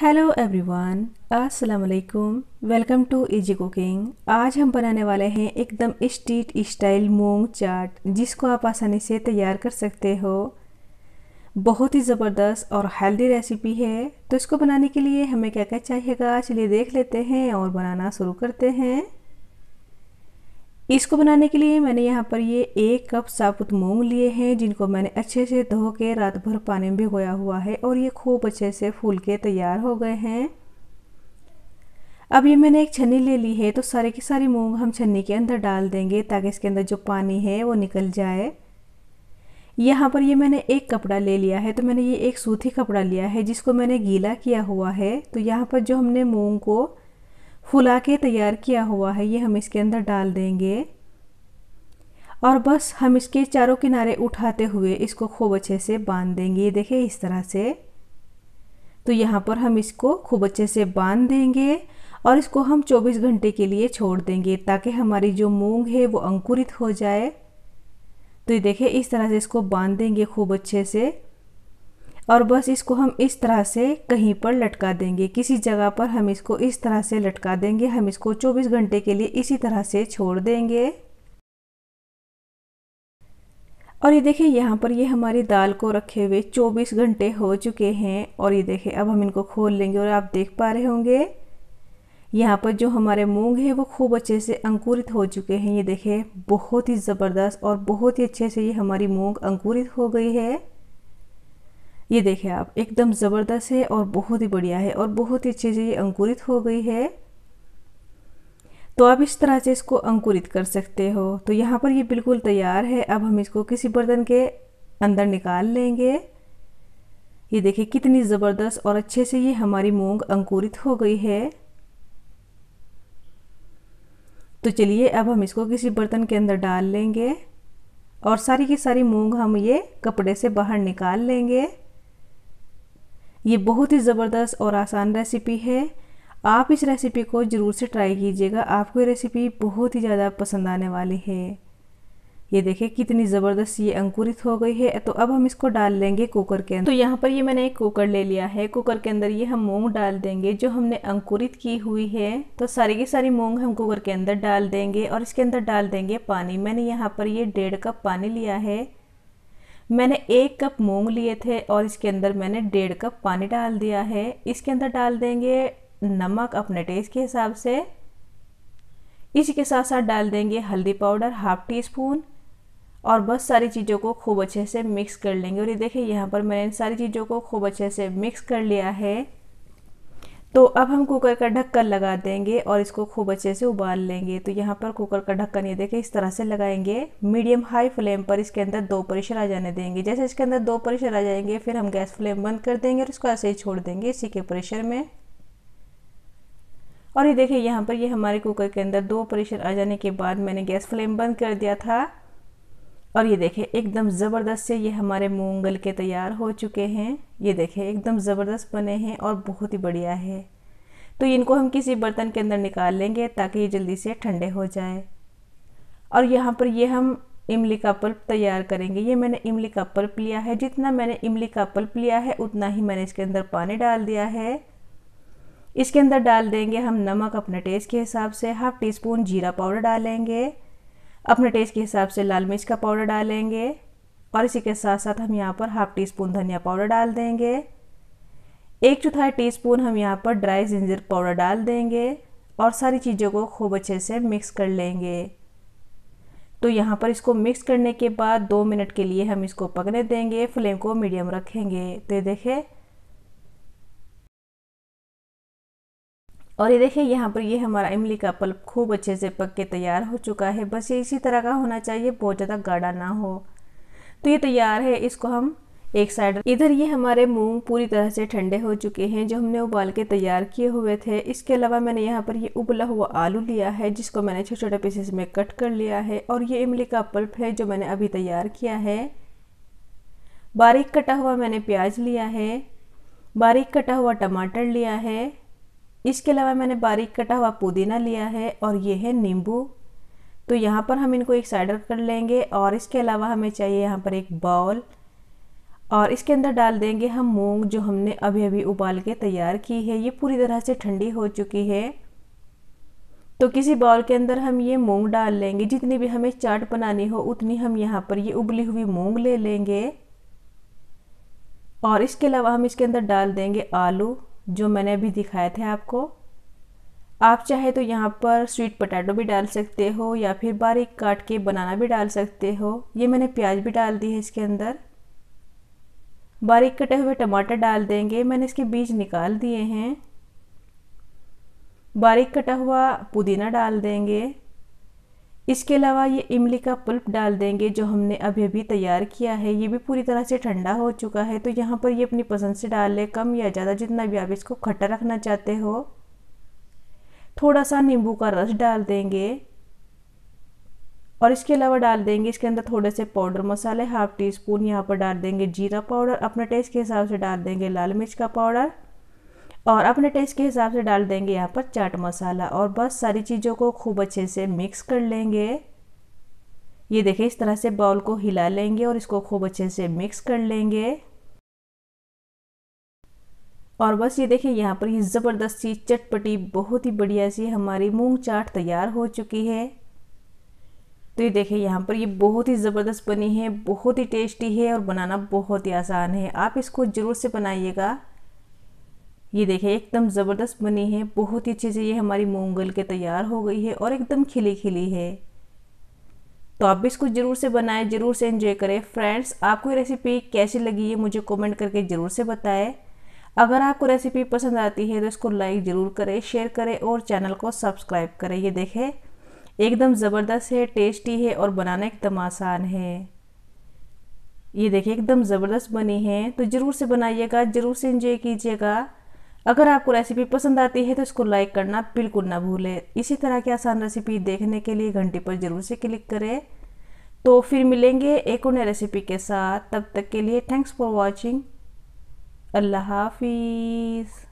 hello everyone अस्सलाम वालेकुम welcome to easy cooking आज हम बनाने वाले हैं एकदम स्ट्रीट स्टाइल मूंग चाट जिसको आप आसानी से तैयार कर सकते हो बहुत ही ज़बरदस्त और हेल्दी रेसिपी है तो इसको बनाने के लिए हमें क्या क्या चाहिएगा चलिए देख लेते हैं और बनाना शुरू करते हैं इसको बनाने के लिए मैंने यहाँ पर ये एक कप साबुत मूंग लिए हैं जिनको मैंने अच्छे से धो के रात भर पानी में भिगोया हुआ है और ये खूब अच्छे से फूल के तैयार हो गए हैं अब ये मैंने एक छन्नी ले ली है तो सारे की सारी मूंग हम छन्नी के अंदर डाल देंगे ताकि इसके अंदर जो पानी है वो निकल जाए यहाँ पर ये मैंने एक कपड़ा ले लिया है तो मैंने ये एक सूती कपड़ा लिया है जिसको मैंने गीला किया हुआ है तो यहाँ पर जो हमने मूंग को फुला के तैयार किया हुआ है ये हम इसके अंदर डाल देंगे और बस हम इसके चारों किनारे उठाते हुए इसको खूब अच्छे से बांध देंगे ये देखें इस तरह से तो यहाँ पर हम इसको खूब अच्छे से बांध देंगे और इसको हम 24 घंटे के लिए छोड़ देंगे ताकि हमारी जो मूंग है वो अंकुरित हो जाए तो ये देखें इस तरह से इसको बांध देंगे खूब अच्छे से और बस इसको हम इस तरह से कहीं पर लटका देंगे किसी जगह पर हम इसको इस तरह से लटका देंगे हम इसको 24 घंटे के लिए इसी तरह से छोड़ देंगे और ये देखिए यहाँ पर ये हमारी दाल को रखे हुए 24 घंटे हो चुके हैं और ये देखिए अब हम इनको खोल लेंगे और आप देख पा रहे होंगे यहाँ पर जो हमारे मूंग है वो खूब अच्छे से अंकुरित हो चुके हैं ये देखें बहुत ही ज़बरदस्त और बहुत ही अच्छे से ये हमारी मूंग अंकुरित हो गई है ये देखें आप एकदम ज़बरदस्त है और बहुत ही बढ़िया है और बहुत ही अच्छे से ये अंकुरित हो गई है तो आप इस तरह से इसको अंकुरित कर सकते हो तो यहाँ पर ये बिल्कुल तैयार है अब हम इसको किसी बर्तन के अंदर निकाल लेंगे ये देखिए कितनी ज़बरदस्त और अच्छे से ये हमारी मूंग अंकुरित हो गई है तो चलिए अब हम इसको किसी बर्तन के अंदर डाल लेंगे और सारी की सारी मूंग हम ये कपड़े से बाहर निकाल लेंगे ये बहुत ही ज़बरदस्त और आसान रेसिपी है आप इस रेसिपी को ज़रूर से ट्राई कीजिएगा आपको ये रेसिपी बहुत ही ज़्यादा पसंद आने वाली है ये देखिए कितनी ज़बरदस्त ये अंकुरित हो गई है तो अब हम इसको डाल लेंगे कुकर के अंदर तो यहाँ पर ये मैंने एक कुकर ले लिया है कुकर के अंदर ये हम मूंग डाल देंगे जो हमने अंकुरित की हुई है तो सारी की सारी मूंग हम कुकर के अंदर डाल देंगे और इसके अंदर डाल देंगे पानी मैंने यहाँ पर ये डेढ़ कप पानी लिया है मैंने एक कप मूंग लिए थे और इसके अंदर मैंने डेढ़ कप पानी डाल दिया है इसके अंदर डाल देंगे नमक अपने टेस्ट के हिसाब से इसी के साथ साथ डाल देंगे हल्दी पाउडर हाफ टी स्पून और बस सारी चीज़ों को खूब अच्छे से मिक्स कर लेंगे और ये देखिए यहाँ पर मैंने इन सारी चीज़ों को खूब अच्छे से मिक्स कर लिया है तो अब हम कुकर का ढक्कन लगा देंगे और इसको खूब अच्छे से उबाल लेंगे तो यहाँ पर कुकर का ढक्कन ये देखें इस तरह से लगाएंगे मीडियम हाई फ्लेम पर इसके अंदर दो प्रेशर आ जाने देंगे जैसे इसके अंदर दो प्रेशर आ जाएंगे फिर हम गैस फ्लेम बंद कर देंगे और इसको ऐसे ही छोड़ देंगे इसी के प्रेशर में और ये देखिए यहाँ पर ये हमारे कुकर के अंदर दो प्रेशर आ जाने के बाद मैंने गैस फ्लेम बंद कर दिया था और ये देखें एकदम ज़बरदस्त से ये हमारे मूंगल के तैयार हो चुके हैं ये देखें एकदम ज़बरदस्त बने हैं और बहुत ही बढ़िया है तो इनको हम किसी बर्तन के अंदर निकाल लेंगे ताकि ये जल्दी से ठंडे हो जाए और यहाँ पर ये हम इमली का पल्प तैयार करेंगे ये मैंने इमली का पल्प लिया है जितना मैंने इमली का पल्प लिया है उतना ही मैंने इसके अंदर पानी डाल दिया है इसके अंदर डाल देंगे हम नमक अपने टेस्ट के हिसाब से हाफ टी स्पून जीरा पाउडर डालेंगे अपने टेस्ट के हिसाब से लाल मिर्च का पाउडर डालेंगे और इसी के साथ साथ हम यहाँ पर हाफ टी स्पून धनिया पाउडर डाल देंगे एक चौथाई टी स्पून हम यहाँ पर ड्राई जिंजर पाउडर डाल देंगे और सारी चीज़ों को खूब अच्छे से मिक्स कर लेंगे तो यहाँ पर इसको मिक्स करने के बाद दो मिनट के लिए हम इसको पकने देंगे फ्लेम को मीडियम रखेंगे तो ये देखें और ये देखिए यहाँ पर ये हमारा इमली का पल्प खूब अच्छे से पक के तैयार हो चुका है बस ये इसी तरह का होना चाहिए बहुत ज़्यादा गाढ़ा ना हो तो ये तैयार है इसको हम एक साइड इधर ये हमारे मूंग पूरी तरह से ठंडे हो चुके हैं जो हमने उबाल के तैयार किए हुए थे इसके अलावा मैंने यहाँ पर ये उबला हुआ आलू लिया है जिसको मैंने छोटे छोटे पीसेस में कट कर लिया है और ये इमली का पल्प है जो मैंने अभी तैयार किया है बारीक कटा हुआ मैंने प्याज लिया है बारीक कटा हुआ टमाटर लिया है इसके अलावा मैंने बारीक कटा हुआ पुदीना लिया है और ये है नींबू तो यहाँ पर हम इनको एक साइड कर लेंगे और इसके अलावा हमें चाहिए यहाँ पर एक बाउल और इसके अंदर डाल देंगे हम मूंग जो हमने अभी अभी उबाल के तैयार की है ये पूरी तरह से ठंडी हो चुकी है तो किसी बाउल के अंदर हम ये मूंग डाल लेंगे जितनी भी हमें चाट बनानी हो उतनी हम यहाँ पर ये उबली हुई मूंग ले लेंगे और इसके अलावा हम इसके अंदर डाल देंगे आलू जो मैंने अभी दिखाए थे आपको आप चाहे तो यहाँ पर स्वीट पटाटो भी डाल सकते हो या फिर बारीक काट के बनाना भी डाल सकते हो ये मैंने प्याज भी डाल दी है इसके अंदर बारीक कटे हुए टमाटर डाल देंगे मैंने इसके बीज निकाल दिए हैं बारीक कटा हुआ पुदीना डाल देंगे इसके अलावा ये इमली का पुल्प डाल देंगे जो हमने अभी अभी तैयार किया है ये भी पूरी तरह से ठंडा हो चुका है तो यहाँ पर ये अपनी पसंद से डाल लें कम या ज़्यादा जितना भी आप इसको खट्टा रखना चाहते हो थोड़ा सा नींबू का रस डाल देंगे और इसके अलावा डाल देंगे इसके अंदर थोड़े से पाउडर मसाले हाफ टी स्पून यहाँ पर डाल देंगे जीरा पाउडर अपने टेस्ट के हिसाब से डाल देंगे लाल मिर्च का पाउडर और अपने टेस्ट के हिसाब से डाल देंगे यहाँ पर चाट मसाला और बस सारी चीज़ों को खूब अच्छे से मिक्स कर लेंगे ये देखिए इस तरह से बाउल को हिला लेंगे और इसको खूब अच्छे से मिक्स कर लेंगे और बस ये देखिए यहाँ पर ये ज़बरदस्त सी चटपटी बहुत ही बढ़िया सी हमारी मूंग चाट तैयार हो चुकी है तो ये देखिए यहाँ पर ये बहुत ही ज़बरदस्त बनी है बहुत ही टेस्टी है और बनाना बहुत ही आसान है आप इसको ज़रूर से बनाइएगा ये देखें एकदम ज़बरदस्त बनी है बहुत ही अच्छी से ये हमारी मूंगल के तैयार हो गई है और एकदम खिली खिली है तो आप भी इसको ज़रूर से बनाएं ज़रूर से एंजॉय करें फ्रेंड्स आपको ये रेसिपी कैसी लगी है मुझे कमेंट करके ज़रूर से बताएं अगर आपको रेसिपी पसंद आती है तो इसको लाइक ज़रूर करें शेयर करें और चैनल को सब्सक्राइब करें ये देखें एकदम ज़बरदस्त है टेस्टी है और बनाना एकदम आसान है ये देखें एकदम ज़बरदस्त बनी है तो ज़रूर से बनाइएगा ज़रूर से इंजॉय कीजिएगा अगर आपको रेसिपी पसंद आती है तो इसको लाइक करना बिल्कुल ना भूलें इसी तरह की आसान रेसिपी देखने के लिए घंटी पर ज़रूर से क्लिक करें तो फिर मिलेंगे एक और नए रेसिपी के साथ तब तक के लिए थैंक्स फॉर वॉचिंग अल्लाह हाफिज़